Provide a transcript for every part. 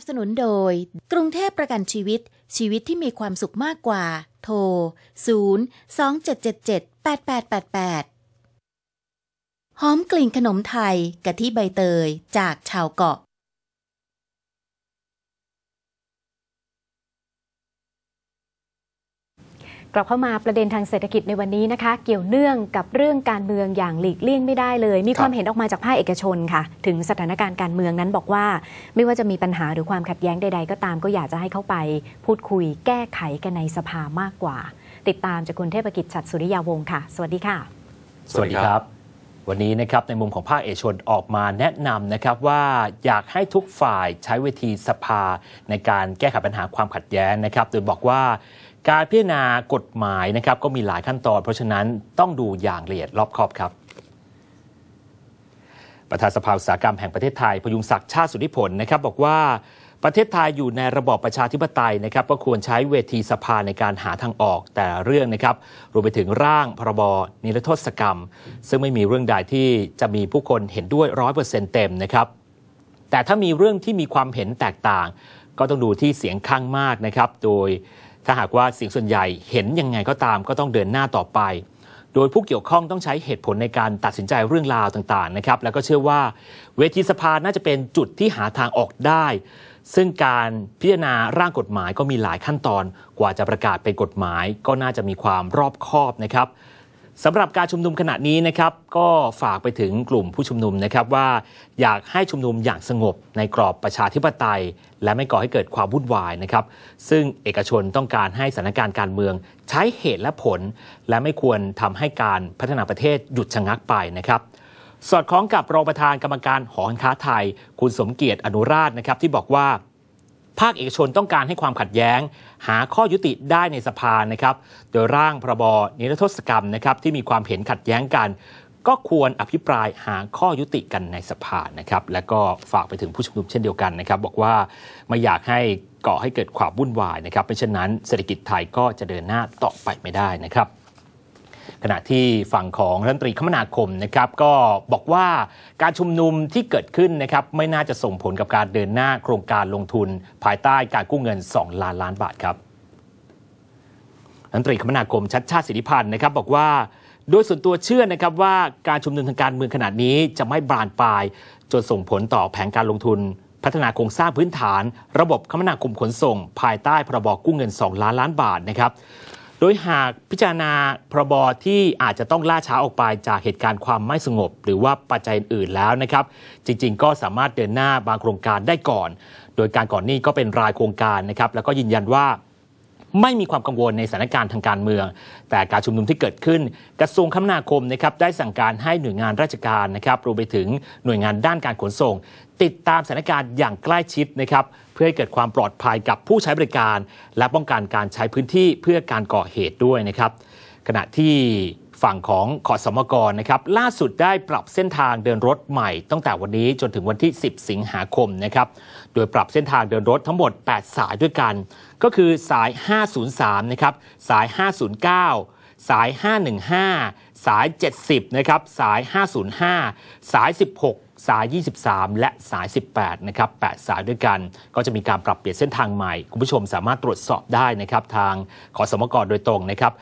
นับสนุนโดย กรุงเทพประกันชีวิต ชีวิตที่มีความสุขมากกว่า โทร 0 2 7 7 7 8 8 8 8หอมกลิ่นขนมไทยกะทิใบเตยจากชาวเกาะกลับเข้ามาประเด็นทางเศรษฐกิจในวันนี้นะคะเกี่ยวเนื่องกับเรื่องการเมืองอย่างหลีกเลี่ยงไม่ได้เลย มีความเห็นออกมาจากภาคเอกชนค่ะถึงสถานการณ์การเมืองนั้นบอกว่าไม่ว่าจะมีปัญหาหรือความขัดแย้งใดๆก็ตามก็อยากจะให้เข้าไปพูดคุยแก้ไขกันในสภามากกว่า ติดตาม จากคุณเทพกิจฉัดสุริยาวงศ์ค่ะ สวัสดีค่ะสวัสดีครับ วันนี้นะครับในมุมของภาคเอกชนออกมาแนะนำนะครับว่าอยากให้ทุกฝ่ายใช้เวทีสภาในการแก้ไขปัญหาความขัดแย้งนะครับโดยบอกว่าการพิจารณากฎหมายนะครับก็มีหลายขั้นตอน เพราะฉะนั้นต้องดูอย่างละเอียดรอบคอบครับ ประธานสภาอุตสาหกรรมแห่งประเทศไทยพยุงศักดิ์ชาติสุทธิผลนะครับ บอกว่าประเทศไทยอยู่ในระบอบประชาธิปไตยนะครับ ก็ควรใช้เวทีสภาในการหาทางออก แต่เรื่องนะครับรวมไปถึงร่างพรบนิรโทษกรรม ซึ่งไม่มีเรื่องใดที่จะมีผู้คนเห็นด้วยร้อยเปอร์เซ็นต์เต็มนะครับแต่ถ้ามีเรื่องที่มีความเห็นแตกต่าง ก็ต้องดูที่เสียงข้างมากนะครับโดยถ้าหากว่าเสียงส่วนใหญ่เห็นยังไงก็ตาม ก็ต้องเดินหน้าต่อไป โดยผู้เกี่ยวข้องต้องใช้เหตุผลในการตัดสินใจเรื่องราวต่างๆนะครับ แล้วก็เชื่อว่าเวทีสภาน่าจะเป็นจุดที่หาทางออกได้ ซึ่งการพิจารณาร่างกฎหมายก็มีหลายขั้นตอนกว่าจะประกาศเป็นกฎหมาย ก็น่าจะมีความรอบคอบนะครับสำหรับการชุมนุมขณะนี้นะครับ ก็ฝากไปถึงกลุ่มผู้ชุมนุมนะครับว่าอยากให้ชุมนุมอย่างสงบในกรอบประชาธิปไตย และไม่ก่อให้เกิดความวุ่นวายนะครับ ซึ่งเอกชนต้องการให้สถานการณ์การเมืองใช้เหตุและผล และไม่ควรทำให้การพัฒนาประเทศหยุดชะงักไปนะครับ สอดคล้องกับรองประธานกรรมการหอการค้าไทยคุณสมเกียรติอนุราชนะครับที่บอกว่าภาคเอกชนต้องการให้ความขัดแย้ง หาข้อยุติได้ในสภานะครับ โดยร่างพรบนิรโทษกรรมนะครับที่มีความเห็นขัดแย้งกัน ก็ควรอภิปรายหาข้อยุติกันในสภานะครับและก็ฝากไปถึงผู้ชุมนุมเช่นเดียวกันนะครับ บอกว่าไม่อยากให้ก่อให้เกิดความวุ่นวายนะครับ เพราะฉะนั้นเศรษฐกิจไทยก็จะเดินหน้าต่อไปไม่ได้นะครับขณะที่ฝั่งของรัฐมนตรีคมนาคมนะครับก็บอกว่าการชุมนุมที่เกิดขึ้นนะครับไม่น่าจะส่งผลกับการเดินหน้าโครงการลงทุน ภายใต้การกู้เงิน 2 ล้านล้านบาทครับรัฐมนตรีคมนาคมชัดชาติสิริพันธ์นะครับบอกว่าโดยส่วนตัวเชื่อนะครับว่าการชุมนุมทางการเมืองขนาดนี้จะไม่บานปลายจนส่งผลต่อแผนการลงทุน พัฒนาโครงสร้างพื้นฐาน ระบบคมนาคมขนส่ง ภายใต้พรบกู้เงิน 2 ล้านล้านบาทนะครับโดยหากพิจารณาพรบรที่อาจจะต้องล่าช้าออกไปจากเหตุการณ์ความไม่สงบหรือว่าปัจจัยอื่นแล้วนะครับ จริงๆ ก็สามารถเดินหน้าบางโครงการได้ก่อน โดยการก่อนนี้ก็เป็นรายโครงการนะครับ แล้วก็ยืนยันว่าไม่มีความกังวลในสถานการณ์ทางการเมือง แต่การชุมนุมที่เกิดขึ้น กระทรวงคมนาคมนะครับได้สั่งการให้หน่วยงานราชการนะครับ รวมไปถึงหน่วยงานด้านการขนส่ง ติดตามสถานการณ์อย่างใกล้ชิดนะครับเพื่อให้เกิดความปลอดภัยกับผู้ใช้บริการ และป้องกันการใช้พื้นที่เพื่อการก่อเหตุด้วยนะครับ ขณะที่ฝั่งของขอสมกรนะครับล่าสุดได้ปรับเส้นทางเดินรถใหม่ตั้งแต่วันนี้จนถึงวันที่ 10 สิงหาคมนะครับ โดยปรับเส้นทางเดินรถทั้งหมด 8 สายด้วยกัน ก็คือสาย 503 นะครับ สาย 509 สาย 515 สาย 70 นะครับ สาย 505 สาย 16สาย 23 และสาย 18 นะครับ8 สายด้วยกัน ก็จะมีการปรับเปลี่ยนเส้นทางใหม่ คุณผู้ชมสามารถตรวจสอบได้นะครับ ทางขอสมกรโดยตรงนะครับ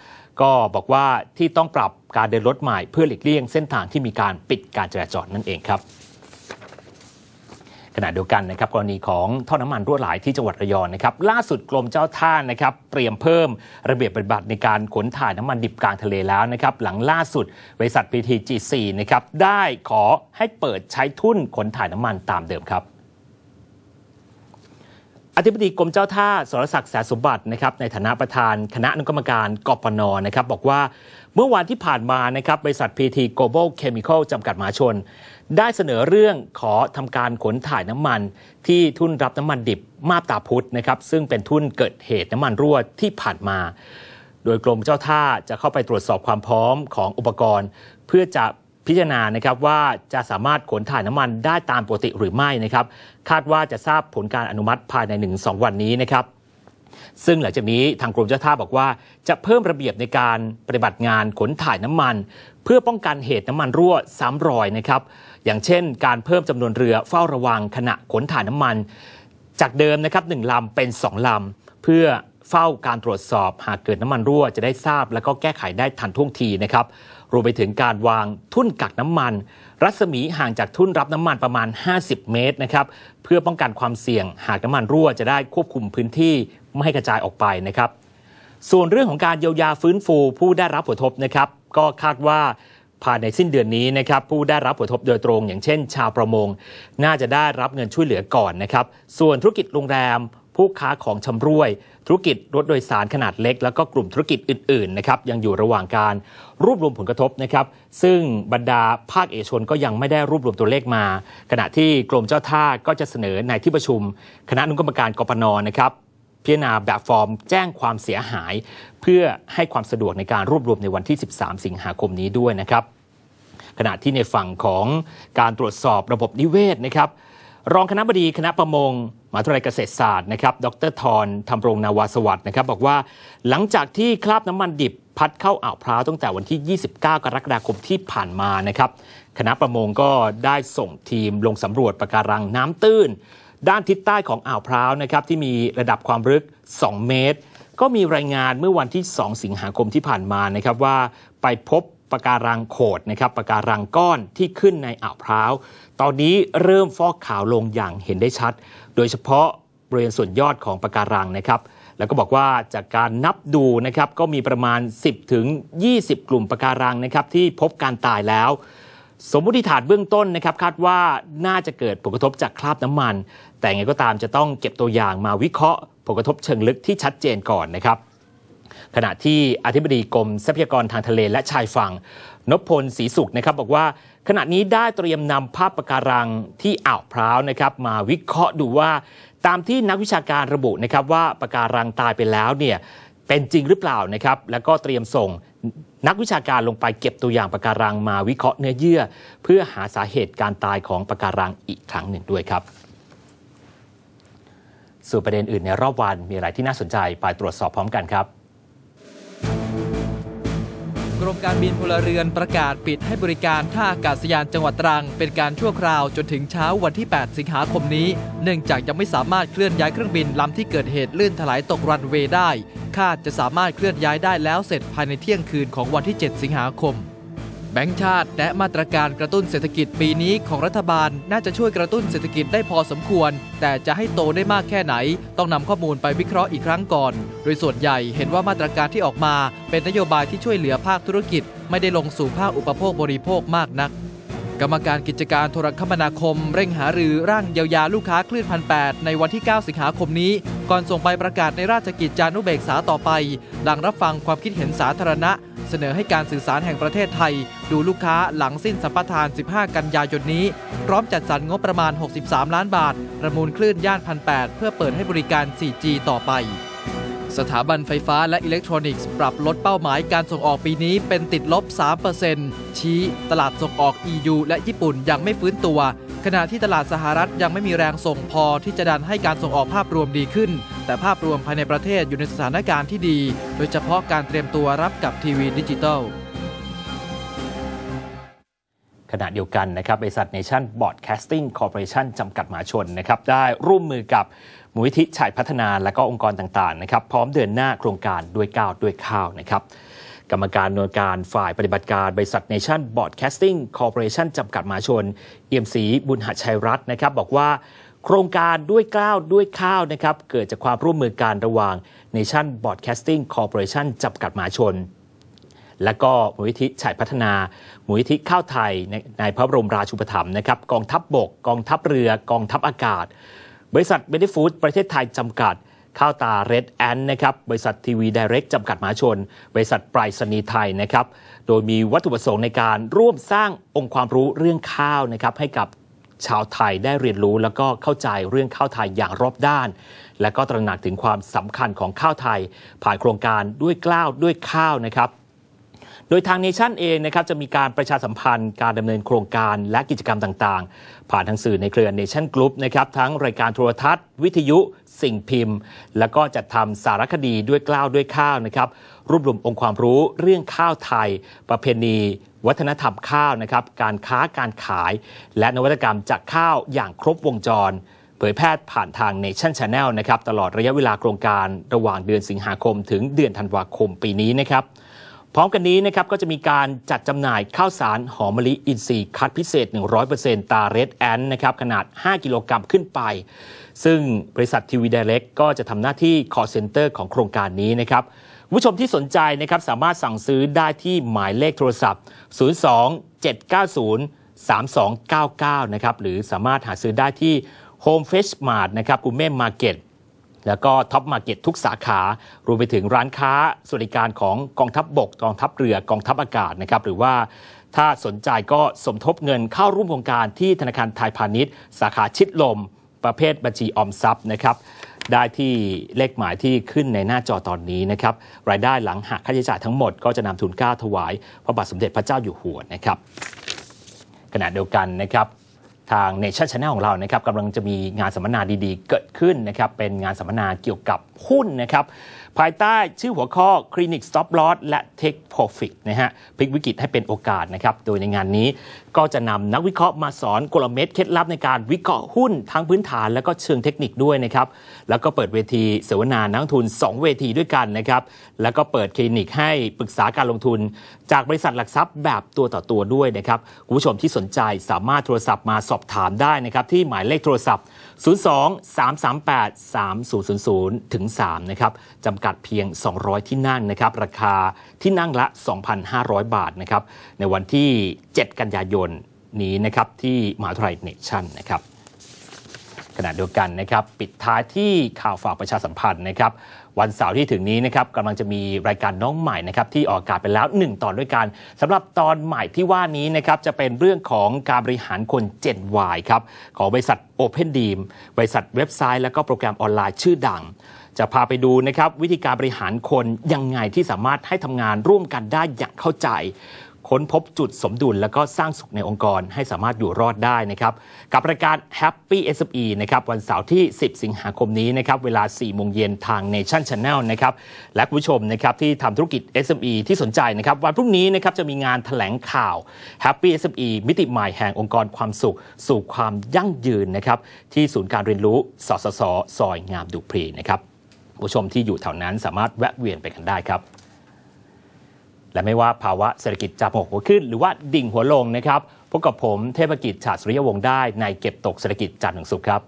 ก็บอกว่าที่ต้องปรับการเดินรถใหม่เพื่อหลีกเลี่ยงเส้นทางที่มีการปิดการจราจรนั่นเองครับขณะเดียวกันนะครับกรณีของท่อน้ำมันรั่วไหลที่จังหวัดระยองนะครับล่าสุดกรมเจ้าท่านะครับเตรียมเพิ่มระเบียบปฏิบัติในการขนถ่ายน้ำมันดิบกลางทะเลแล้วนะครับหลังล่าสุดบริษัทพีทีจีสีนะครับได้ขอให้เปิดใช้ทุ่นขนถ่ายน้ำมันตามเดิมครับ อธิบดีกรมเจ้าท่าสรศักดิ์แสสมบัตินะครับในฐานะประธาน คณะอนุกรรมการกปนนะครับบอกว่าเมื่อวันที่ผ่านมานะครับบริษัทพีทีโกลบอลเคมีคอลจำกัดมหาชนได้เสนอเรื่องขอทำการขนถ่ายน้ำมันที่ทุ่นรับน้ำมันดิบมาบตาพุธนะครับซึ่งเป็นทุ่นเกิดเหตุน้ำมันรั่วที่ผ่านมา โดยกรมเจ้าท่าจะเข้าไปตรวจสอบความพร้อมของอุปกรณ์ เพื่อจะพิจารณานะครับว่าจะสามารถขนถ่ายน้ำมันได้ตามปกติหรือไม่นะครับ คาดว่าจะทราบผลการอนุมัติภายใน 1-2 วันนี้นะครับ ซึ่งหลังจากนี้ทางกรมเจ้าท่าบอกว่าจะเพิ่มระเบียบในการปฏิบัติงานขนถ่ายน้ำมัน เพื่อป้องกันเหตุน้ำมันรั่วซ้ำรอยนะครับอย่างเช่น การเพิ่มจำนวนเรือเฝ้าระวังขณะขนถ่ายน้ำมัน จากเดิมนะครับหนึ่งลำเป็น2ลำเพื่อเฝ้าการตรวจสอบหากเกิดน้ำมันรั่ว จะได้ทราบแล้วก็แก้ไขได้ทันท่วงทีนะครับ รวมไปถึงการวางทุ่นกักน้ำมัน รัศมีห่างจากทุ่นรับน้ำมันประมาณ 50 เมตรนะครับเพื่อป้องกันความเสี่ยง หากน้ำมันรั่วจะได้ควบคุมพื้นที่ไม่ให้กระจายออกไปนะครับ ส่วนเรื่องของการเยียวยาฟื้นฟูผู้ได้รับผลกระทบนะครับก็คาดว่าภายในสิ้นเดือนนี้นะครับผู้ได้รับผลกระทบโดยตรง อย่างเช่นชาวประมง น่าจะได้รับเงินช่วยเหลือก่อนนะครับ ส่วนธุรกิจโรงแรม ผู้ค้าของชำร่วย ธุรกิจรถโดยสารขนาดเล็ก แล้วก็กลุ่มธุรกิจอื่นๆนะครับยังอยู่ระหว่างการรวบรวมผลกระทบนะครับ ซึ่งบรรดาภาคเอกชนก็ยังไม่ได้รวบรวมตัวเลขมา ขณะที่กรมเจ้าท่าก็จะเสนอในที่ประชุม คณะนุกรรมการกปนนะครับพิจารณาแบบฟอร์มแจ้งความเสียหาย เพื่อให้ความสะดวกในการรวบรวมในวันที่ 13 สิงหาคมนี้ด้วยนะครับขณะที่ในฝั่งของการตรวจสอบระบบนิเวศนะครับ รองคณะบดีคณะประมงมหาวิทยาลัยเกษตรศาสตร์นะครับดรทรทำรงนาวาสวัสดนะครับบอกว่าหลังจากที่คราบน้ำมันดิบพัดเข้าอ่าวพร้าวตั้งแต่วันที่ 29 กรกฎาคมที่ผ่านมานะครับคณะประมงก็ได้ส่งทีมลงสำรวจปะการังน้ำตื้นด้านทิศใต้ของอ่าวพร้าวนะครับที่มีระดับความลึก 2 เมตร ก็มีรายงานเมื่อวันที่ 2 สิงหาคมที่ผ่านมานะครับว่าไปพบปะการังโขดนะครับปะการังก้อนที่ขึ้นในอ่าวพร้าว ตอนนี้เริ่มฟอกขาวลงอย่างเห็นได้ชัด โดยเฉพาะบริเวณส่วนยอดของปะการังนะครับ แล้วก็บอกว่าจากการนับดูนะครับก็มีประมาณ 10 ถึง 20 กลุ่มปะการังนะครับ ที่พบการตายแล้วสมมติฐานเบื้องต้นนะครับคาดว่าน่าจะเกิดผลกระทบจากคราบน้ำมัน แต่ไงก็ตามจะต้องเก็บตัวอย่างมาวิเคราะห์ผลกระทบเชิงลึกที่ชัดเจนก่อนนะครับ ขณะที่อธิบดีกรม ทรัพยากรทางทะเลและชายฝั่งนพพลศรีสุขนะครับบอกว่าขณะนี้ได้เตรียมนำภาพปะการังที่อ่าวพร้าวนะครับมาวิเคราะห์ดูว่าตามที่นักวิชาการระบุนะครับว่าปะการังตายไปแล้วเนี่ยเป็นจริงหรือเปล่านะครับ แล้วก็เตรียมส่งนักวิชาการลงไปเก็บตัวอย่างปะการังมาวิเคราะห์เนื้อเยื่อ เพื่อหาสาเหตุการตายของปะการังอีกครั้งหนึ่งด้วยครับส่วนประเด็นอื่นในรอบวันมีอะไรที่น่าสนใจ ไปตรวจสอบพร้อมกันครับกรมการบินพลเรือนประกาศปิดให้บริการท่าอากาศยานจังหวัดตรังเป็นการชั่วคราวจนถึงเช้าวันที่ 8 สิงหาคมนี้ เนื่องจากยังไม่สามารถเคลื่อนย้ายเครื่องบินลำที่เกิดเหตุลื่นถลายตกรันเวย์ได้ คาดจะสามารถเคลื่อนย้ายได้แล้วเสร็จภายในเที่ยงคืนของวันที่ 7 สิงหาคมแบงค์ชาติแนะมาตรการกระตุ้นเศรษฐกิจปีนี้ของรัฐบาลน่าจะช่วยกระตุ้นเศรษฐกิจได้พอสมควร แต่จะให้โตได้มากแค่ไหน ต้องนำข้อมูลไปวิเคราะห์อีกครั้งก่อน โดยส่วนใหญ่เห็นว่ามาตรการที่ออกมาเป็นนโยบายที่ช่วยเหลือภาคธุรกิจ ไม่ได้ลงสู่ภาคอุปโภคบริโภคมากนัก กรรมการกิจการโทรคมนาคม เร่งหารือร่างเยียวยาลูกค้าคลื่นพันแในวันที่9สิงหาคมนี้ ก่อนส่งไปประกาศในราชกิจจานุเบกษาต่อไปหลังรับฟังความคิดเห็นสาธารณะเสนอให้การสื่อสารแห่งประเทศไทย ดูลูกค้าหลังสิ้นสัมปทาน 15 กันยายนนี้ พร้อมจัดสรรงบประมาณ 63 ล้านบาทประมูลคลื่นย่านพันแเพื่อเปิดให้บริการ 4G ต่อไป สถาบันไฟฟ้าและอิเล็กทรอนิกส์ปรับลดเป้าหมาย การส่งออกปีนี้เป็นติดลบ 3%ชี้ ตลาดส่งออก EU และญี่ปุ่นยังไม่ฟื้นตัวขณะที่ตลาดสหรัฐยังไม่มีแรงส่งพอที่จะดันให้การส่งออกภาพรวมดีขึ้น แต่ภาพรวมภายในประเทศอยู่ในสถานการณ์ที่ดี โดยเฉพาะการเตรียมตัวรับกับทีวีดิจิตอลขณะเดียวกันนะครับบริษัทนชั่นบอร์ดแคสติ้งคอร์ปอเรชั่นจำกัดมหาชนนะครับ ได้ร่วมมือกับมูลนิธิชายพัฒนาและก็องค์กรต่าง ๆ นะครับ พร้อมเดินหน้าโครงการด้วยก้าว ด้วยข้าวนะครับกรรมการนวยการฝ่ายปฏิบัติการบริษัทเนชั่นบอร์ดแคสติ้งคอร์ปอเรชั่นจำกัดมหาชน เอี่ยมศรีบุญหัชัยรัตน์นะครับบอกว่า โครงการด้วยกล้าวด้วยข้าวนะครับเกิดจากความร่วมมือการระหว่างนชั่นบอร์ดแคสติ้งคอร์ปอเรชั่นจำกัดมหาชน และก็มูลนิธิฉายพัฒนามูลนิธิข้าวไทยในพระบรมราชูปถัมภ์นะครับกองทัพบบก กองทัพเรือกองทัพอากาศ บริษัทเบดิฟูดประเทศไทยจำกัดข้าวตาเรดแอนนะครับ บริษัททีวีไดเรกจำกัดมหาชน บริษัทปรายนีย์ไทยนะครับ โดยมีวัตถุประสงค์ในการร่วมสร้างองค์ความรู้เรื่องข้าวนะครับให้กับชาวไทยได้เรียนรู้ แล้วก็เข้าใจเรื่องข้าวไทยอย่างรอบด้าน และก็ตระหนักถึงความสำคัญของข้าวไทย ผ่านโครงการด้วยกล้าวด้วยข้าวนะครับโดยทางเนชั่นเองนะครับจะมีการประชาสัมพันธ์การดำเนินโครงการและกิจกรรมต่างๆ ผ่านทางสื่อในเครือเนชั่นกรุ๊ปนะครับทั้งรายการโทรทัศน์ วิทยุ สิ่งพิมพ์ และก็จัดทำสารคดีด้วยกล้าวด้วยข้าวนะครับรวบรวมองค์ความรู้เรื่องข้าวไทย ประเพณี วัฒนธรรมข้าวนะครับการค้าการขาย และนวัตกรรมจากข้าวอย่างครบวงจร เผยแพร่ผ่านทางเนชั่นชาแนลนะครับตลอดระยะเวลาโครงการระหว่างเดือนสิงหาคม ถึงเดือนธันวาคมปีนี้นะครับพร้อมกันนี้นะครับก็จะมีการจัดจำหน่ายข้าวสารหอมมะลิอินทรีย์คัดพิเศษ 100%ตาเรดแอนนะครับขนาด 5 กิโลกรัมขึ้นไป ซึ่งบริษัททีวีเดเล็กก็จะทำหน้าที่คอเซ็นเตอร์ของโครงการนี้นะครับ ผู้ชมที่สนใจนะครับสามารถสั่งซื้อได้ที่หมายเลขโทรศัพท์ 02 790 3299 นะครับ หรือสามารถหาซื้อได้ที่ Home f ฟช s h Mart นะครับกูเม่มาร์เก็ตแล้วก็ท็อปมาร์เก็ตทุกสาขา รวมไปถึงร้านค้าสวัสดิการของกองทัพบบก กองทัพเรือกองทัพอากาศนะครับ หรือว่าถ้าสนใจก็สมทบเงินเข้าร่วมโครงการที่ธนาคารไทยพาณิชย์สาขาชิดลมประเภทบัญชีออมทรัพย์นะครับ ได้ที่เลขหมายที่ขึ้นในหน้าจอตอนนี้นะครับ รายได้หลังหักค่าใช้จ่ายทั้งหมดก็จะนำทุนก้าถวายพระบาทสมเด็จพระเจ้าอยู่หัวนะครับขณะเดียวกันนะครับทางเนชั่นชาแนลของเรานะครับกำลังจะมีงานสัมมนาดีๆเกิดขึ้นนะครับ เป็นงานสัมมนาเกี่ยวกับหุ้นนะครับภายใต้ชื่อหัวข้อคลินิก Stop Loss และ Take Profit นะฮะพลิกวิกฤตให้เป็นโอกาสนะครับโดยในงานนี้ก็จะนำนักวิเคราะห์มาสอนกลเม็ดเคล็ดลับในการวิเคราะห์หุ้นทั้งพื้นฐานและก็เชิงเทคนิคด้วยนะครับแล้วก็เปิดเวทีเสวนานักทุน 2 เวทีด้วยกันนะครับแล้วก็เปิดคลินิกให้ปรึกษาการลงทุนจากบริษัทหลักทรัพย์แบบตัวต่อตัวด้วยนะครับคุณผู้ชมที่สนใจสามารถโทรศัพท์มาสอบถามได้นะครับที่หมายเลขโทรศัพท์ 02 338 3000ถึง3นะครับจำกัดัดเพียง 200 ที่นั่งนะครับ ราคาที่นั่งละ 2,500 บาทนะครับ ในวันที่ 7 กันยายนนี้นะครับ ที่มหาวิทยาลัยเนชั่นนะครับขณะเดียวกันนะครับ ปิดท้ายที่ข่าวฝากประชาสัมพันธ์นะครับ วันเสาร์ที่ถึงนี้นะครับกำลังจะมีรายการน้องใหม่นะครับ ที่ออกอากาศไปแล้ว 1 ตอนด้วยกันสำหรับตอนใหม่ที่ว่านี้นะครับ จะเป็นเรื่องของการบริหารคน g ว n Y ครับของบริษัท Open d e a m บริษัท เว็บไซต์และก็โปรแกรมออนไลน์ชื่อดังจะพาไปดูนะครับวิธีการบริหารคนยังไงที่สามารถให้ทำงานร่วมกันได้อย่างเข้าใจ ค้นพบจุดสมดุลแล้วก็สร้างสุขในองค์กรให้สามารถอยู่รอดได้นะครับ กับรายการ Happy SME นะครับวันเสาร์ที่ 10 สิงหาคมนี้นะครับ เวลา 4 โมงเย็นทาง Nation Channel นะครับ และคุณผู้ชมนะครับที่ทำธุรกิจ SME ที่สนใจนะครับ วันพรุ่งนี้นะครับจะมีงานถแถลงข่าว Happy SME มิติใหม่แห่งองค์กรความสุขสู่ความยั่งยืนนะครับที่ศูนย์การเรียนรู้สสสซอยงามดุพรีนะครับผู้ชมที่อยู่แถวนั้นสามารถแวะเวียนไปกันได้ครับ และไม่ว่าภาวะเศรษฐกิจจะบหกหัวขึ้น หรือว่าดิ่งหัวลงนะครับพบกับผมเทพกิจฉาสุริยวงศ์ได้ ในเก็บตกเศรษฐกิจจันทร์ถึงสุขครับ